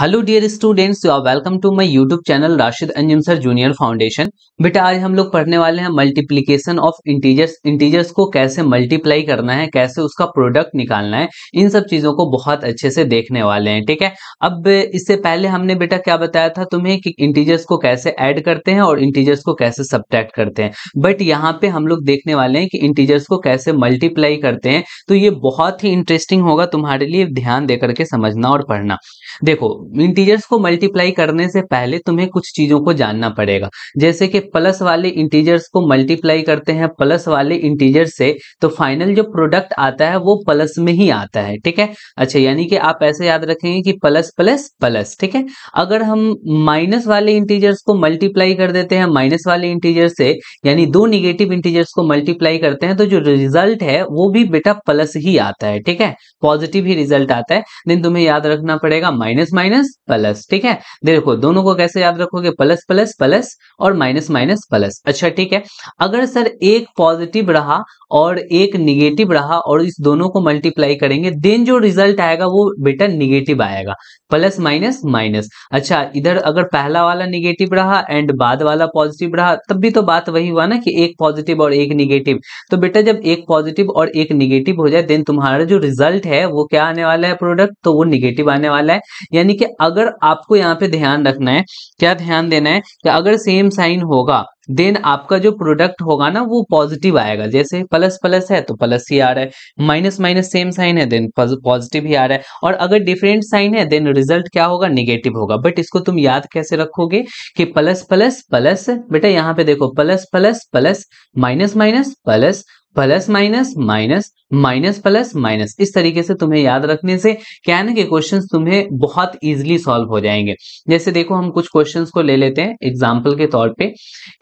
Hello dear students you are welcome to my YouTube channel Rashid Anjum sir junior foundation बेटा आज हम लोग पढ़ने वाले हैं मल्टीप्लिकेशन ऑफ इंटीजर्स इंटीजर्स को कैसे मल्टीप्लाई करना है कैसे उसका प्रोडक्ट निकालना है इन सब चीजों को बहुत अच्छे से देखने वाले हैं ठीक है अब इससे पहले हमने बेटा क्या बताया था तुम्हें कि इंटीजर्स को कैसे ऐड करते हैं और इंटीजर्स को कैसे सब्ट्रैक्ट करते हैं बट यहाँ पे हम लोग देखने वाले हैं कि इंटीजर्स को कैसे मल्टीप्लाई करते हैं तो ये बहुत ही इंटरेस्टिंग होगा तुम्हारे लिए ध्यान देकर के समझना और पढ़ना देखो इंटीजर्स को मल्टीप्लाई करने से पहले तुम्हें कुछ चीजों को जानना पड़ेगा जैसे कि प्लस वाले इंटीजर्स को मल्टीप्लाई करते हैं प्लस वाले इंटीजर से तो फाइनल जो प्रोडक्ट आता है वो प्लस में ही आता है ठीक है अच्छा यानी कि आप ऐसे याद रखेंगे कि प्लस प्लस प्लस ठीक है अगर हम माइनस वाले इंटीजर्स को मल्टीप्लाई कर देते हैं माइनस वाले इंटीजर से यानी दो निगेटिव इंटीजर्स को मल्टीप्लाई करते हैं तो जो रिजल्ट है वो भी बेटा प्लस ही आता है ठीक है पॉजिटिव ही रिजल्ट आता है देन तुम्हें याद रखना पड़ेगा माइनस माइनस प्लस ठीक है देखो दोनों को कैसे याद रखोगे प्लस प्लस प्लस और माइनस माइनस प्लस अच्छा ठीक है अगर सर एक पॉजिटिव रहा और एक निगेटिव रहा और इस दोनों को मल्टीप्लाई करेंगे देन जो रिजल्ट आएगा वो बेटा निगेटिव आएगा प्लस माइनस माइनस अच्छा इधर अगर पहला वाला निगेटिव रहा एंड बाद वाला पॉजिटिव रहा तब भी तो बात वही हुआ ना कि एक पॉजिटिव और एक निगेटिव तो बेटा जब एक पॉजिटिव और एक निगेटिव हो जाए देन तुम्हारा जो रिजल्ट है वो क्या आने वाला है प्रोडक्ट तो वो निगेटिव आने वाला है यानी कि अगर आपको यहाँ पे ध्यान रखना है क्या ध्यान देना है कि अगर सेम साइन होगा देन आपका जो प्रोडक्ट होगा ना वो पॉजिटिव आएगा जैसे प्लस प्लस है तो प्लस ही आ रहा है माइनस माइनस सेम साइन है देन पॉजिटिव ही आ रहा है और अगर डिफरेंट साइन है देन रिजल्ट क्या होगा निगेटिव होगा बट इसको तुम याद कैसे रखोगे कि प्लस प्लस प्लस बेटा यहाँ पे देखो plus plus plus minus minus plus plus minus minus minus plus minus इस तरीके से तुम्हें याद रखने से क्या ना कि क्वेश्चन तुम्हें बहुत इजीली सॉल्व हो जाएंगे जैसे देखो हम कुछ क्वेश्चंस को ले लेते हैं एग्जाम्पल के तौर पे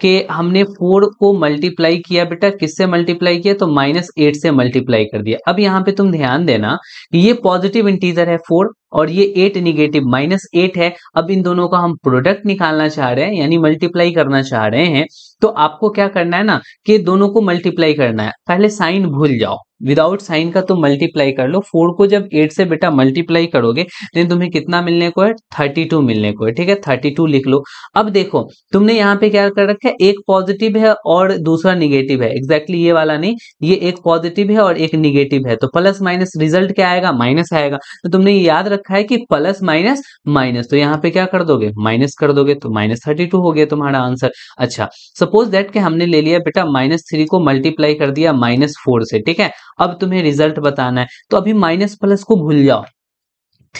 कि हमने फोर को मल्टीप्लाई किया बेटा किससे मल्टीप्लाई किया तो माइनस एट से मल्टीप्लाई कर दिया अब यहाँ पे तुम ध्यान देना ये पॉजिटिव इंटीजर है फोर और ये एट निगेटिव माइनस एट है अब इन दोनों का हम प्रोडक्ट निकालना चाह रहे हैं यानी मल्टीप्लाई करना चाह रहे हैं तो आपको क्या करना है ना कि दोनों को मल्टीप्लाई करना है पहले साइन भूल जाओ विदाउट साइन का तुम मल्टीप्लाई कर लो फोर को जब एट से बेटा मल्टीप्लाई करोगे देन तुम्हें कितना मिलने को है थर्टी टू मिलने को है ठीक है थर्टी टू लिख लो अब देखो तुमने यहाँ पे क्या कर रखा है एक पॉजिटिव है और दूसरा निगेटिव है एग्जैक्टली exactly ये वाला नहीं ये एक पॉजिटिव है और एक निगेटिव है तो प्लस माइनस रिजल्ट क्या आएगा माइनस आएगा तो तुमने याद रखा है कि प्लस माइनस माइनस तो यहाँ पे क्या कर दोगे माइनस कर दोगे तो माइनस थर्टी टू हो गया तुम्हारा आंसर अच्छा सपोज दैट के हमने ले लिया बेटा माइनस थ्री को मल्टीप्लाई कर दिया माइनस फोर से ठीक है अब तुम्हें रिजल्ट बताना है तो अभी माइनस प्लस को भूल जाओ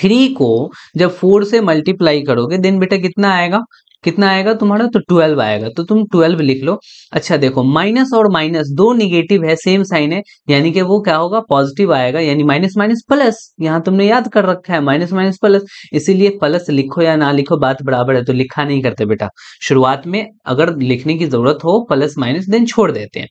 थ्री को जब फोर से मल्टीप्लाई करोगे देन बेटा कितना आएगा कितना आएगा तुम्हारा तो ट्वेल्व आएगा तो तुम ट्वेल्व लिख लो अच्छा देखो माइनस और माइनस दो निगेटिव है सेम साइन है यानी कि वो क्या होगा पॉजिटिव आएगा यानी माइनस माइनस प्लस यहाँ तुमने याद कर रखा है माइनस माइनस प्लस इसीलिए प्लस लिखो या ना लिखो बात बराबर है तो लिखा नहीं करते बेटा शुरुआत में अगर लिखने की जरूरत हो प्लस माइनस देन छोड़ देते हैं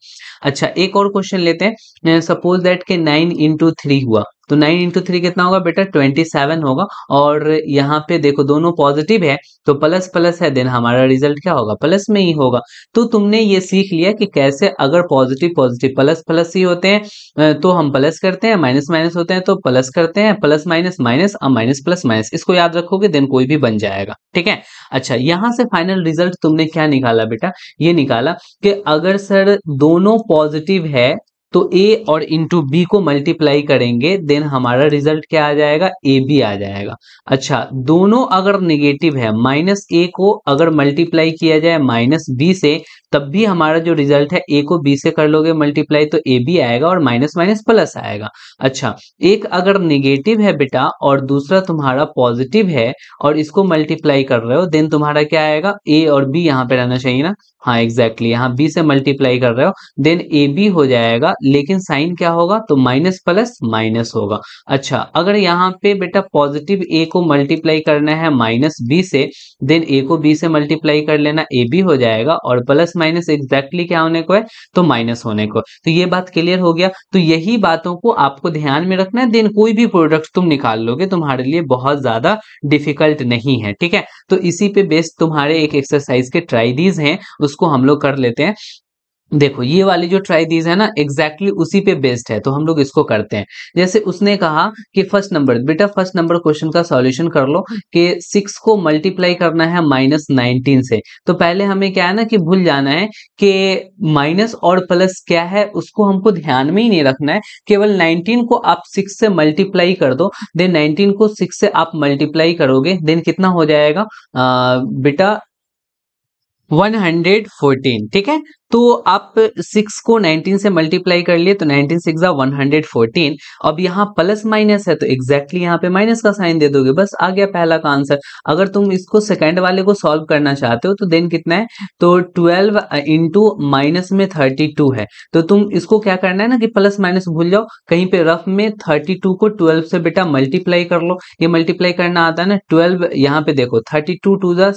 अच्छा एक और क्वेश्चन लेते हैं सपोज दैट के नाइन इंटू थ्री हुआ तो नाइन इंटू थ्री कितना होगा बेटा ट्वेंटी सेवन होगा और यहाँ पे देखो दोनों पॉजिटिव तो है तो प्लस प्लस है देन हमारा रिजल्ट क्या होगा प्लस में ही होगा तो तुमने ये सीख लिया कि कैसे अगर पॉजिटिव पॉजिटिव प्लस प्लस ही होते हैं तो हम प्लस करते हैं माइनस माइनस होते हैं तो प्लस करते हैं प्लस माइनस माइनस और माइनस प्लस माइनस इसको याद रखोगे देन कोई भी बन जाएगा ठीक है अच्छा यहाँ से फाइनल रिजल्ट तुमने क्या निकाला बेटा ये निकाला कि अगर सर दोनों पॉजिटिव है तो ए और इंटू बी को मल्टीप्लाई करेंगे देन हमारा रिजल्ट क्या आ जाएगा ए बी आ जाएगा अच्छा दोनों अगर निगेटिव है माइनस ए को अगर मल्टीप्लाई किया जाए माइनस बी से तब भी हमारा जो रिजल्ट है ए को बी से कर लोगे मल्टीप्लाई तो ए बी आएगा और माइनस माइनस प्लस आएगा अच्छा एक अगर निगेटिव है बेटा और दूसरा तुम्हारा पॉजिटिव है और इसको मल्टीप्लाई कर रहे हो देन तुम्हारा क्या आएगा ए और बी यहाँ पे रहना चाहिए ना हाँ एग्जैक्टली exactly, यहाँ बी से मल्टीप्लाई कर रहे हो देन ए बी हो जाएगा लेकिन साइन क्या होगा तो माइनस प्लस माइनस होगा अच्छा अगर यहाँ पे बेटा पॉजिटिव ए को मल्टीप्लाई करना है माइनस बी से देन ए को बी से मल्टीप्लाई कर लेना ए बी हो जाएगा और प्लस माइनस एग्जैक्टली क्या होने को है तो माइनस होने को तो ये बात क्लियर हो गया तो यही बातों को आपको ध्यान में रखना है देन कोई भी प्रोडक्ट तुम निकाल लोगे तुम्हारे लिए बहुत ज्यादा डिफिकल्ट नहीं है ठीक है तो इसी पे बेस्ट तुम्हारे एक एक्सरसाइज के ट्राइडीज हैं उसको हम लोग कर लेते हैं देखो ये वाली जो ट्राई दीज है ना एग्जैक्टली exactly उसी पे बेस्ड है तो हम लोग इसको करते हैं जैसे उसने कहा कि फर्स्ट नंबर बेटा फर्स्ट नंबर क्वेश्चन का सॉल्यूशन कर लो कि सिक्स को मल्टीप्लाई करना है माइनस नाइनटीन से तो पहले हमें क्या है ना कि भूल जाना है कि माइनस और प्लस क्या है उसको हमको ध्यान में ही नहीं रखना है केवल नाइनटीन को आप सिक्स से मल्टीप्लाई कर दो देन नाइनटीन को सिक्स से आप मल्टीप्लाई करोगे देन कितना हो जाएगा बेटा 114 ठीक है तो आप सिक्स को नाइनटीन से मल्टीप्लाई कर लिए तो nineteen six one hundred fourteen अब यहाँ प्लस माइनस है तो एक्जैक्टली exactly यहाँ पे माइनस का साइन दे दोगे बस आ गया पहला का आंसर अगर तुम इसको सेकेंड वाले को सॉल्व करना चाहते हो तो देन कितना है तो ट्वेल्व इंटू माइनस में थर्टी टू है तो तुम इसको क्या करना है ना कि प्लस माइनस भूल जाओ कहीं पे रफ में थर्टी टू को ट्वेल्व से बेटा मल्टीप्लाई कर लो ये मल्टीप्लाई करना आता है ना ट्वेल्व यहाँ पे देखो थर्टी टू टू जा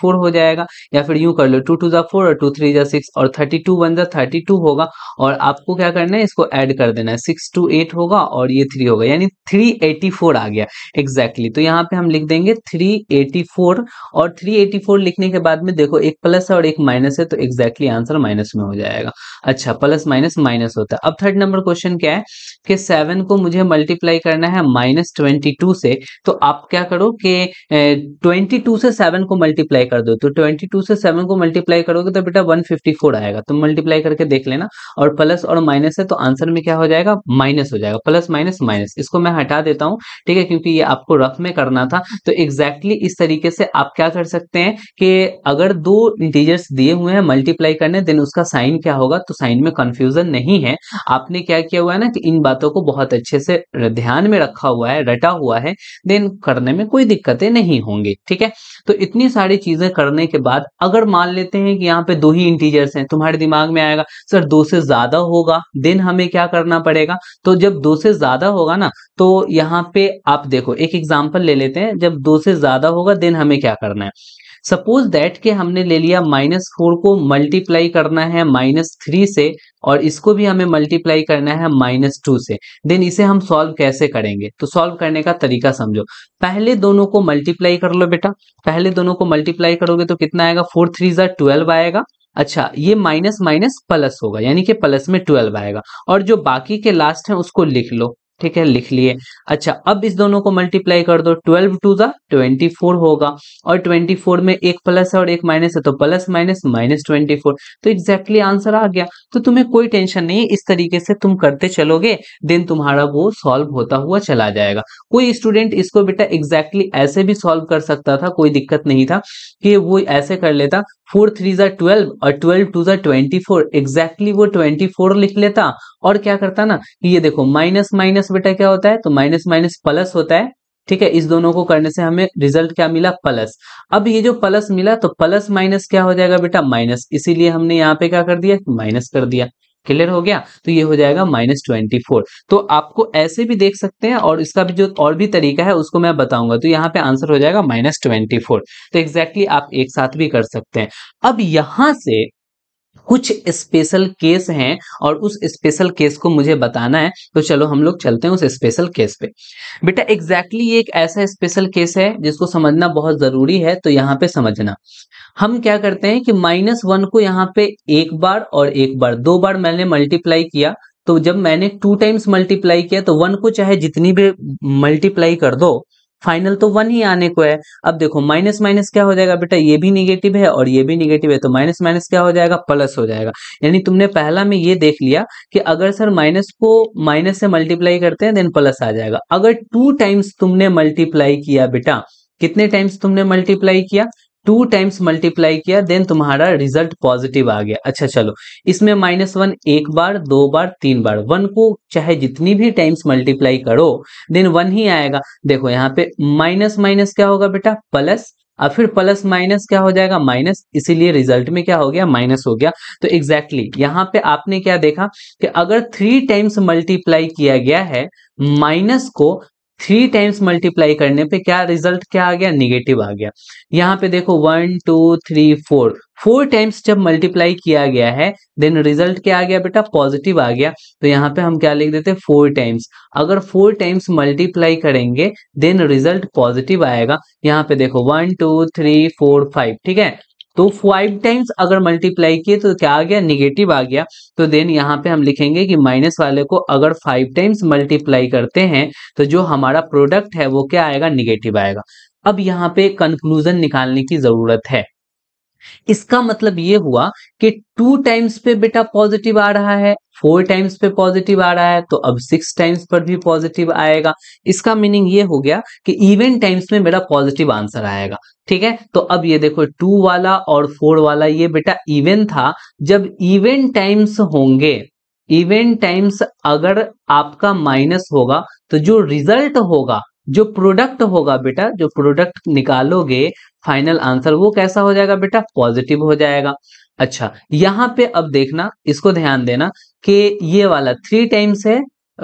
फोर हो जाएगा या फिर यूं कर लो टू टू जा फोर और टू थ्री जा सिक्स और थर्टी टू बन जाए थर्टी टू होगा और आपको क्या करना है इसको ऐड कर देना है सिक्स टू एट होगा और ये थ्री होगा यानी थ्री एटी फोर आ गया एग्जैक्टली exactly. तो यहाँ पे हम लिख देंगे थ्री एटी फोर और थ्री एटी फोर लिखने के बाद में देखो एक प्लस है और एक माइनस है तो एग्जैक्टली exactly आंसर माइनस में हो जाएगा अच्छा प्लस माइनस माइनस होता है अब थर्ड नंबर क्वेश्चन क्या है कि सेवन को मुझे मल्टीप्लाई करना है माइनस ट्वेंटी टू से तो आप क्या करो कि ट्वेंटी टू से सेवन को मल्टीप्लाई कर दो तो ट्वेंटी टू से सेवन को मल्टीप्लाई करोगे तो बेटा वन फिफ्टी फोर आएगा जाएगा तो मल्टीप्लाई करके देख लेना और प्लस और माइनस है तो आंसर में क्या हो जाएगा माइनस हो जाएगा प्लस माइनस माइनस इसको मैं हटा देता हूं ठीक है क्योंकि ये आपको रफ में करना था तो एग्जैक्टली exactly इस तरीके से आप क्या कर सकते हैं कि अगर दो इंटीजर्स दिए हुए हैं मल्टीप्लाई करने देन उसका साइन क्या होगा तो साइन में कंफ्यूजन नहीं है आपने क्या किया हुआ है ना कि इन बातों को बहुत अच्छे से ध्यान में रखा हुआ है रटा हुआ है देन करने में कोई दिक्कतें नहीं होंगी ठीक है तो इतनी सारी चीजें करने के बाद अगर मान लेते हैं कि यहाँ पे दो ही इंटीजर्स हैं तो तुम्हारे दिमाग में आएगा सर दो से ज्यादा होगा देन हमें क्या करना पड़ेगा तो जब दो से ज्यादा होगा ना तो यहाँ पे आप देखो एक एग्जाम्पल ले लेते हैं जब दो से ज्यादा होगा देन हमें क्या करना है सपोज दैट के हमने ले लिया माइनस फोर को मल्टीप्लाई करना है माइनस थ्री से और इसको भी हमें मल्टीप्लाई करना है माइनस टू से देन इसे हम सॉल्व कैसे करेंगे तो सॉल्व करने का तरीका समझो पहले दोनों को मल्टीप्लाई कर लो बेटा पहले दोनों को मल्टीप्लाई करोगे तो कितना आएगा फोर थ्री जो ट्वेल्व आएगा अच्छा ये माइनस माइनस प्लस होगा यानी कि प्लस में ट्वेल्व आएगा और जो बाकी के लास्ट हैं उसको लिख लो ठीक है लिख लिए अच्छा अब इस दोनों को मल्टीप्लाई कर दो ट्वेल्व टू द ट्वेंटी फोर होगा और ट्वेंटी फोर में एक प्लस है और एक माइनस है तो plus minus minus twenty four तो एग्जैक्टली exactly आंसर आ गया तो तुम्हें कोई टेंशन नहीं इस तरीके से तुम करते चलोगे देन तुम्हारा वो सॉल्व होता हुआ चला जाएगा कोई स्टूडेंट इसको बेटा एग्जैक्टली exactly ऐसे भी सॉल्व कर सकता था कोई दिक्कत नहीं था कि वो ऐसे कर लेता फोर थ्री ज़ा ट्वेल्व और ट्वेल्व टू ज़ा ट्वेंटी फोर एग्जैक्टली वो ट्वेंटी फोर लिख लेता और क्या करता ना कि ये देखो माइनस माइनस बेटा क्या होता है तो माइनस माइनस प्लस होता है ठीक है इस दोनों को करने से हमें रिजल्ट क्या मिला प्लस अब ये जो प्लस मिला तो प्लस माइनस क्या हो जाएगा बेटा माइनस इसीलिए हमने यहाँ पे क्या कर दिया माइनस कर दिया क्लियर हो गया तो ये हो जाएगा माइनस ट्वेंटी फोर तो आपको ऐसे भी देख सकते हैं और इसका भी जो और भी तरीका है उसको मैं बताऊंगा तो यहाँ पे आंसर हो जाएगा माइनस ट्वेंटी फोर तो एग्जैक्टली exactly आप एक साथ भी कर सकते हैं अब यहां से कुछ स्पेशल केस हैं और उस स्पेशल केस को मुझे बताना है तो चलो हम लोग चलते हैं उस स्पेशल केस पे बेटा एग्जैक्टली exactly एक ऐसा स्पेशल केस है जिसको समझना बहुत जरूरी है तो यहाँ पे समझना हम क्या करते हैं कि माइनस वन को यहाँ पे एक बार और एक बार दो बार मैंने मल्टीप्लाई किया तो जब मैंने टू टाइम्स मल्टीप्लाई किया तो वन को चाहे जितनी भी मल्टीप्लाई कर दो फाइनल तो वन ही आने को है अब देखो माइनस माइनस क्या हो जाएगा बेटा ये भी निगेटिव है और ये भी निगेटिव है तो माइनस माइनस क्या हो जाएगा प्लस हो जाएगा यानी तुमने पहला में ये देख लिया कि अगर सर माइनस को माइनस से मल्टीप्लाई करते हैं देन प्लस आ जाएगा अगर टू टाइम्स तुमने मल्टीप्लाई किया बेटा कितने टाइम्स तुमने मल्टीप्लाई किया टू टाइम्स मल्टीप्लाई किया देन तुम्हारा रिजल्ट पॉजिटिव आ गया अच्छा चलो इसमें माइनस वन एक बार दो बार तीन बार वन को चाहे जितनी भी टाइम्स मल्टीप्लाई करो देन वन ही आएगा देखो यहाँ पे माइनस माइनस क्या होगा बेटा प्लस और फिर प्लस माइनस क्या हो जाएगा माइनस इसीलिए रिजल्ट में क्या हो गया माइनस हो गया तो एग्जैक्टली exactly, यहाँ पे आपने क्या देखा कि अगर थ्री टाइम्स मल्टीप्लाई किया गया है माइनस को थ्री टाइम्स मल्टीप्लाई करने पे क्या रिजल्ट क्या आ गया निगेटिव आ गया यहाँ पे देखो one two three four four times जब मल्टीप्लाई किया गया है देन रिजल्ट क्या आ गया बेटा पॉजिटिव आ गया तो यहाँ पे हम क्या लिख देते हैं फोर टाइम्स अगर फोर टाइम्स मल्टीप्लाई करेंगे देन रिजल्ट पॉजिटिव आएगा यहाँ पे देखो one two three four five ठीक है तो फाइव टाइम्स अगर मल्टीप्लाई किए तो क्या आ गया निगेटिव आ गया तो देन यहाँ पे हम लिखेंगे कि माइनस वाले को अगर फाइव टाइम्स मल्टीप्लाई करते हैं तो जो हमारा प्रोडक्ट है वो क्या आएगा निगेटिव आएगा अब यहाँ पे कंक्लूजन निकालने की जरूरत है इसका मतलब ये हुआ कि टू टाइम्स पे बेटा पॉजिटिव आ रहा है फोर टाइम्स पे पॉजिटिव आ रहा है तो अब सिक्स टाइम्स पर भी पॉजिटिव आएगा इसका मीनिंग ये हो गया कि इवन टाइम्स में मेरा पॉजिटिव आंसर आएगा ठीक है तो अब ये देखो टू वाला और फोर वाला ये बेटा इवन था जब इवन टाइम्स होंगे इवन टाइम्स अगर आपका माइनस होगा तो जो रिजल्ट होगा जो प्रोडक्ट होगा बेटा जो प्रोडक्ट निकालोगे फाइनल आंसर वो कैसा हो जाएगा बेटा पॉजिटिव हो जाएगा अच्छा यहाँ पे अब देखना इसको ध्यान देना कि ये वाला थ्री टाइम्स है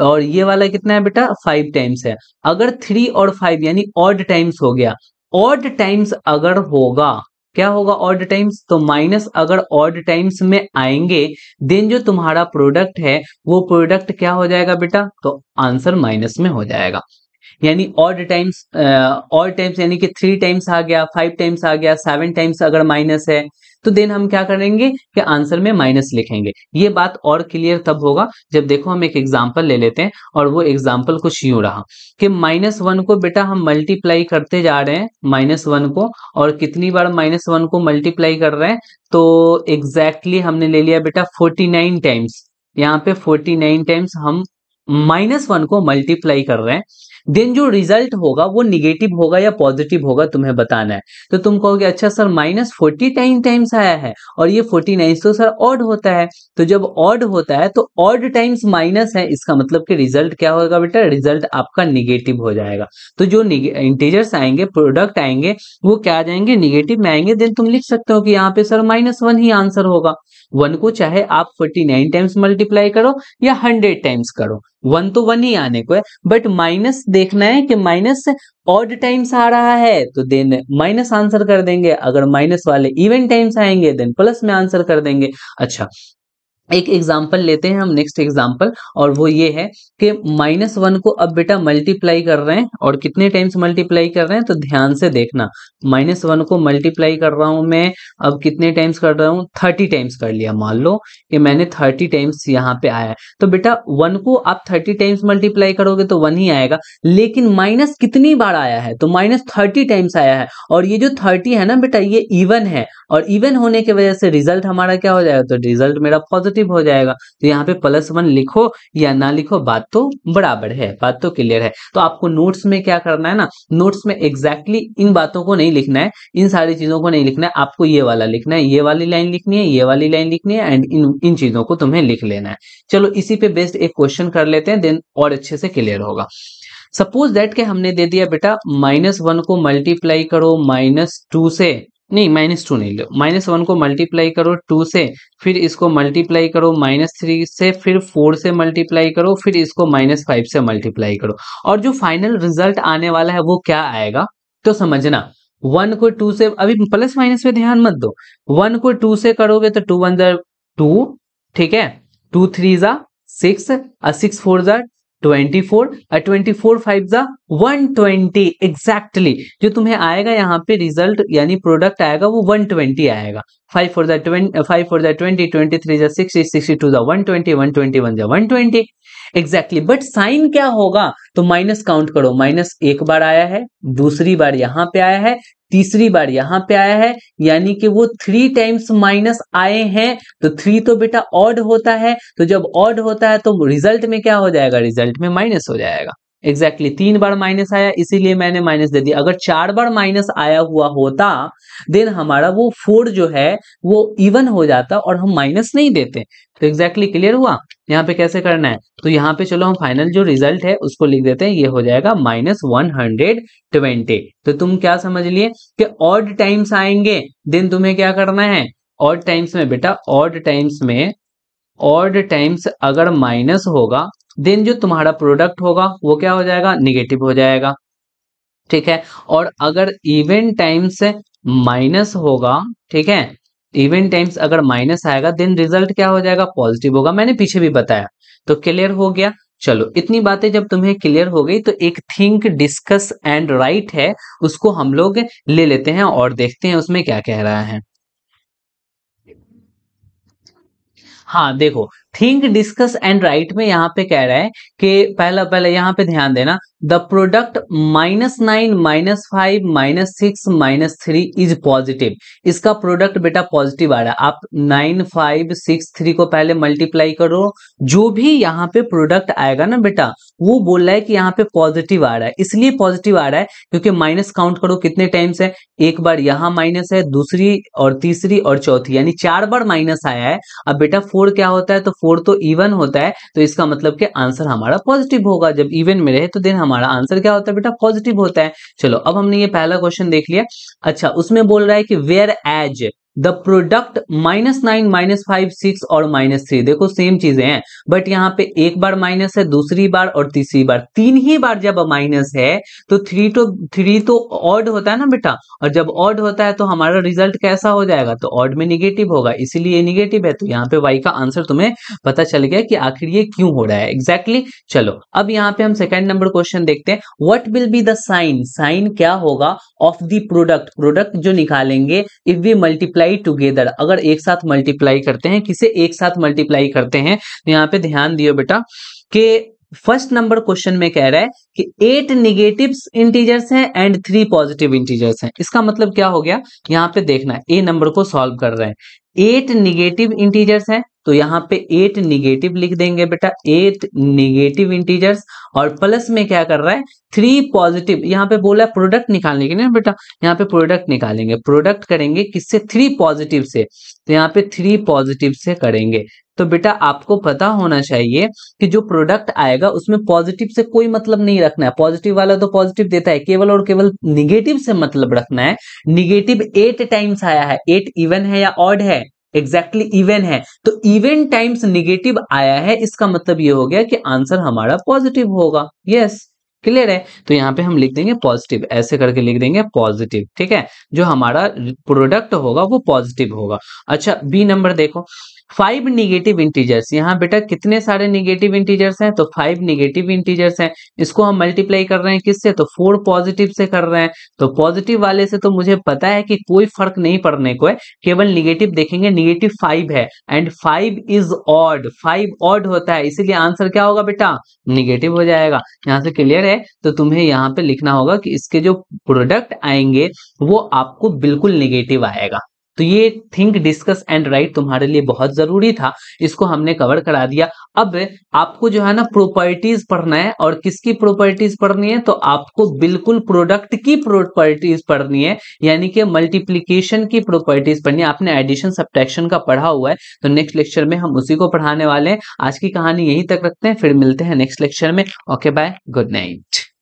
और ये वाला कितना है बेटा फाइव टाइम्स है अगर थ्री और फाइव यानी ऑड टाइम्स हो गया ऑड टाइम्स अगर होगा क्या होगा ऑड टाइम्स तो माइनस अगर ऑड टाइम्स में आएंगे देन जो तुम्हारा प्रोडक्ट है वो प्रोडक्ट क्या हो जाएगा बेटा तो आंसर माइनस में हो जाएगा यानी ऑड टाइम्स ऑड टाइम्स यानी कि थ्री टाइम्स आ गया फाइव टाइम्स आ गया सेवन टाइम्स अगर माइनस है तो देन हम क्या करेंगे कि आंसर में माइनस लिखेंगे ये बात और क्लियर तब होगा जब देखो हम एक एग्जाम्पल ले लेते हैं और वो एग्जाम्पल कुछ यूं रहा कि माइनस वन को बेटा हम मल्टीप्लाई करते जा रहे हैं माइनस वन को और कितनी बार माइनस वन को मल्टीप्लाई कर रहे हैं तो एग्जैक्टली exactly हमने ले लिया बेटा फोर्टी नाइन टाइम्स यहाँ पे फोर्टी नाइन टाइम्स हम माइनस वन को मल्टीप्लाई कर रहे हैं देन जो रिजल्ट होगा वो निगेटिव होगा या पॉजिटिव होगा तुम्हें बताना है तो तुम कहोगे अच्छा sir minus forty time times आया है और ये फोर्टी नाइन तो सर ऑड होता है तो जब ऑड होता है तो ऑड टाइम्स माइनस है इसका मतलब कि रिजल्ट क्या होगा बेटा रिजल्ट आपका निगेटिव हो जाएगा तो जो इंटीजर्स आएंगे प्रोडक्ट आएंगे वो क्या आ जाएंगे निगेटिव में आएंगे देन तुम लिख सकते हो कि यहाँ पे सर माइनस वन ही आंसर होगा वन को चाहे आप फोर्टी नाइन टाइम्स मल्टीप्लाई करो या हंड्रेड टाइम्स करो वन तो वन ही आने को है बट माइनस देखना है कि माइनस ऑड टाइम्स आ रहा है तो देन माइनस आंसर कर देंगे अगर माइनस वाले इवन टाइम्स आएंगे देन प्लस में आंसर कर देंगे अच्छा एक एग्जाम्पल लेते हैं हम नेक्स्ट एग्जाम्पल और वो ये है कि माइनस वन को अब बेटा मल्टीप्लाई कर रहे हैं और कितने टाइम्स मल्टीप्लाई कर रहे हैं तो ध्यान से देखना माइनस वन को मल्टीप्लाई कर रहा हूं मैं अब कितने टाइम्स कर रहा हूं थर्टी टाइम्स कर लिया मान लो कि मैंने थर्टी टाइम्स यहाँ पे आया है तो बेटा वन को आप थर्टी टाइम्स मल्टीप्लाई करोगे तो वन ही आएगा लेकिन माइनस कितनी बार आया है तो माइनस थर्टी टाइम्स आया है और ये जो थर्टी है ना बेटा ये इवन है और इवन होने की वजह से रिजल्ट हमारा क्या हो जाएगा तो रिजल्ट मेरा पॉजिटिव पॉजिटिव हो जाएगा तो यहाँ पे प्लस वन लिखो या ना लिखो बात तो बराबर है बात तो क्लियर है तो आपको नोट्स में क्या करना है ना नोट्स में एग्जैक्टली exactly इन बातों को नहीं लिखना है इन सारी चीजों को नहीं लिखना है आपको ये वाला लिखना है ये वाली लाइन लिखनी है ये वाली लाइन लिखनी है एंड इन इन चीजों को तुम्हें लिख लेना है चलो इसी पे बेस्ड एक क्वेश्चन कर लेते हैं देन और अच्छे से क्लियर होगा सपोज दैट के हमने दे दिया बेटा माइनस वन को मल्टीप्लाई करो माइनस टू से नहीं माइनस टू नहीं लो माइनस वन को मल्टीप्लाई करो टू से फिर इसको मल्टीप्लाई करो माइनस थ्री से फिर फोर से मल्टीप्लाई करो फिर इसको माइनस फाइव से मल्टीप्लाई करो और जो फाइनल रिजल्ट आने वाला है वो क्या आएगा तो समझना वन को टू से अभी प्लस माइनस पे ध्यान मत दो वन को टू से करोगे तो टू वन जर टू ठीक है टू थ्री जा सिक्स और सिक्स फोर जा ट्वेंटी 24 ट्वेंटी फोर फाइव जा वन ट्वेंटी एग्जैक्टली जो तुम्हें आएगा यहाँ पे रिजल्ट यानी प्रोडक्ट आएगा वो वन ट्वेंटी आएगा फाइव फॉर द फाइव फोर द ट्वेंटी ट्वेंटी थ्री जा सिक्सटी सिक्सटी टू जा one twenty one twenty one जा one twenty exactly but sign क्या होगा तो माइनस काउंट करो माइनस एक बार आया है दूसरी बार यहां पे आया है तीसरी बार यहां पे आया है यानी कि वो थ्री टाइम्स माइनस आए हैं तो थ्री तो बेटा ऑड होता है तो जब ऑड होता है तो रिजल्ट में क्या हो जाएगा रिजल्ट में माइनस हो जाएगा एग्जैक्टली exactly, तीन बार माइनस आया इसीलिए मैंने माइनस दे दिया अगर चार बार माइनस आया हुआ होता देन हमारा वो फोर जो है वो इवन हो जाता और हम माइनस नहीं देते तो एग्जैक्टली exactly क्लियर हुआ यहाँ पे कैसे करना है तो यहाँ पे चलो हम फाइनल जो रिजल्ट है उसको लिख देते हैं ये हो जाएगा माइनस वन हंड्रेड ट्वेंटी तो तुम क्या समझ लिए कि ऑड टाइम्स आएंगे देन तुम्हें क्या करना है ऑड टाइम्स में बेटा ऑड टाइम्स में ऑड टाइम्स अगर माइनस होगा देन जो तुम्हारा प्रोडक्ट होगा वो क्या हो जाएगा निगेटिव हो जाएगा ठीक है और अगर इवेंट टाइम्स माइनस होगा ठीक है इवेंट टाइम्स अगर माइनस आएगा देन रिजल्ट क्या हो जाएगा पॉजिटिव होगा मैंने पीछे भी बताया तो क्लियर हो गया चलो इतनी बातें जब तुम्हें क्लियर हो गई तो एक थिंक डिस्कस एंड राइट है उसको हम लोग ले लेते हैं और देखते हैं उसमें क्या कह रहा है हाँ देखो थिंक डिस्कस एंड राइट में यहाँ पे कह रहा है कि पहला पहले यहाँ पे ध्यान देना the product minus nine minus five minus six minus three is positive इसका प्रोडक्ट बेटा पॉजिटिव आ रहा है आप नाइन फाइव सिक्स थ्री को पहले मल्टीप्लाई करो जो भी यहाँ पे प्रोडक्ट आएगा ना बेटा वो बोल रहा है कि यहाँ पे पॉजिटिव आ रहा है इसलिए पॉजिटिव आ रहा है क्योंकि माइनस काउंट करो कितने टाइम्स है एक बार यहाँ माइनस है दूसरी और तीसरी और चौथी यानी चार बार माइनस आया है अब बेटा फोर क्या होता है तो फोर तो इवन होता है तो इसका मतलब कि आंसर हमारा पॉजिटिव होगा जब इवन में रहे तो देन हमारा आंसर क्या होता है बेटा पॉजिटिव होता है चलो अब हमने ये पहला क्वेश्चन देख लिया अच्छा उसमें बोल रहा है कि whereas the product minus nine minus five six और माइनस थ्री देखो सेम चीजें हैं बट यहाँ पे एक बार माइनस है दूसरी बार और तीसरी बार तीन ही बार जब माइनस है तो थ्री तो थ्री तो ऑड होता है ना बेटा और जब ऑड होता है तो हमारा रिजल्ट कैसा हो जाएगा तो ऑड में निगेटिव होगा इसीलिए निगेटिव है तो यहाँ पे वाई का आंसर तुम्हें पता चल गया कि आखिर ये क्यों हो रहा है एग्जैक्टली exactly? चलो अब यहाँ पे हम सेकेंड नंबर क्वेश्चन देखते हैं what will be the sign sign क्या होगा ऑफ द प्रोडक्ट प्रोडक्ट जो निकालेंगे if we multiply multiply together अगर एक साथ मल्टीप्लाई करते हैं किसे एक साथ मल्टीप्लाई करते हैं तो यहाँ पे ध्यान दियो बेटा कि फर्स्ट नंबर क्वेश्चन में कह रहा है कि एट निगेटिव इंटीजर्स हैं एंड थ्री पॉजिटिव इंटीजर्स हैं इसका मतलब क्या हो गया यहाँ पे देखना ए नंबर को सॉल्व कर रहे हैं एट निगेटिव इंटीजर्स हैं तो यहाँ पे एट निगेटिव लिख देंगे बेटा एट निगेटिव इंटीजर्स और प्लस में क्या कर रहा है थ्री पॉजिटिव यहाँ पे बोला प्रोडक्ट निकालने के लिए बेटा यहाँ पे प्रोडक्ट निकालेंगे प्रोडक्ट करेंगे किससे थ्री पॉजिटिव से तो यहाँ पे थ्री पॉजिटिव से करेंगे तो बेटा आपको पता होना चाहिए कि जो प्रोडक्ट आएगा उसमें पॉजिटिव से कोई मतलब नहीं रखना है पॉजिटिव वाला तो पॉजिटिव देता है केवल और केवल निगेटिव से मतलब रखना है निगेटिव एट टाइम्स आया है एट इवन है या ऑड है एग्जैक्टली exactly इवेंट है तो इवेंट टाइम्स निगेटिव आया है इसका मतलब ये हो गया कि आंसर हमारा पॉजिटिव होगा यस yes. क्लियर है तो यहाँ पे हम लिख देंगे पॉजिटिव ऐसे करके लिख देंगे पॉजिटिव ठीक है जो हमारा प्रोडक्ट होगा वो पॉजिटिव होगा अच्छा बी नंबर देखो फाइव निगेटिव इंटीजर्स यहाँ बेटा कितने सारे निगेटिव इंटीजर्स हैं तो फाइव निगेटिव इंटीजर्स हैं इसको हम मल्टीप्लाई कर रहे हैं किससे तो फोर पॉजिटिव से कर रहे हैं तो पॉजिटिव वाले से तो मुझे पता है कि कोई फर्क नहीं पड़ने को है केवल निगेटिव देखेंगे निगेटिव फाइव है and five is odd five odd होता है इसीलिए आंसर क्या होगा बेटा निगेटिव हो जाएगा यहाँ से क्लियर है तो तुम्हें यहाँ पे लिखना होगा कि इसके जो प्रोडक्ट आएंगे वो आपको बिल्कुल निगेटिव आएगा तो ये थिंक डिस्कस एंड राइट तुम्हारे लिए बहुत जरूरी था इसको हमने कवर करा दिया अब आपको जो है ना प्रॉपर्टीज पढ़ना है और किसकी प्रॉपर्टीज पढ़नी है तो आपको बिल्कुल प्रोडक्ट की प्रॉपर्टीज पढ़नी है यानी कि मल्टीप्लीकेशन की प्रॉपर्टीज पढ़नी है आपने एडिशन सब्टशन का पढ़ा हुआ है तो नेक्स्ट लेक्चर में हम उसी को पढ़ाने वाले हैं आज की कहानी यहीं तक रखते हैं फिर मिलते हैं नेक्स्ट लेक्चर में ओके बाय गुड नाइट